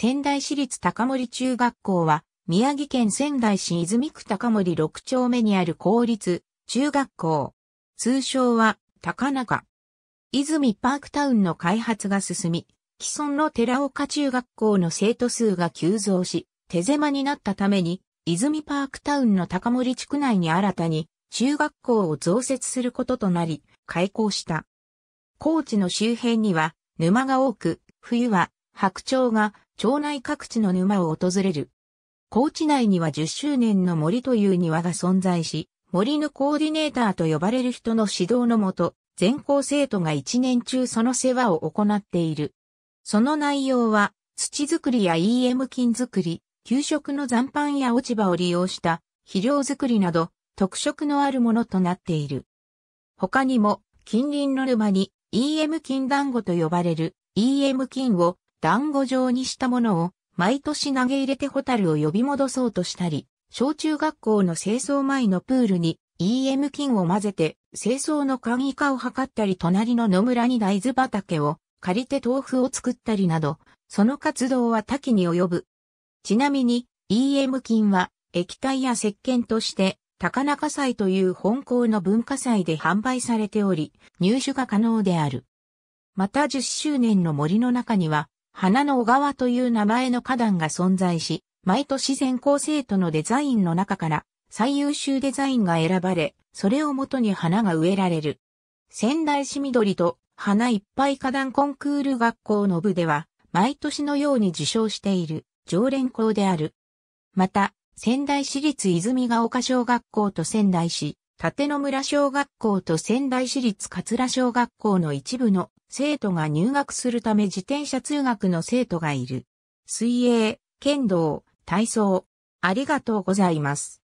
仙台市立高森中学校は、宮城県仙台市泉区高森6丁目にある公立中学校。通称は高中。泉パークタウンの開発が進み、既存の寺岡中学校の生徒数が急増し、手狭になったために、泉パークタウンの高森地区内に新たに中学校を増設することとなり、開校した。高知の周辺には沼が多く、冬は白鳥が町内各地の沼を訪れる。高知内には10周年の森という庭が存在し、森のコーディネーターと呼ばれる人の指導のもと、全校生徒が一年中その世話を行っている。その内容は、土作りや EM 菌作り、給食の残飯や落ち葉を利用した肥料作りなど、特色のあるものとなっている。他にも、近隣の沼に EM 菌団子と呼ばれる EM 菌を団子状にしたものを毎年投げ入れてホタルを呼び戻そうとしたり、小中学校の清掃前のプールに EM 菌を混ぜて清掃の簡易化を図ったり隣の野村に大豆畑を借りて豆腐を作ったりなど、その活動は多岐に及ぶ。ちなみに EM 菌は液体や石鹸として高中祭という本校の文化祭で販売されており、入手が可能である。また10周年の森の中には、花の小川という名前の花壇が存在し、毎年全校生徒のデザインの中から最優秀デザインが選ばれ、それをもとに花が植えられる。仙台市緑と花いっぱい花壇コンクール学校の部では、毎年のように受賞している常連校である。また、仙台市立泉ヶ丘小学校と仙台市立野村小学校と仙台市立桂小学校の一部の生徒が入学するため自転車通学の生徒がいる。水泳、剣道、体操。ありがとうございます。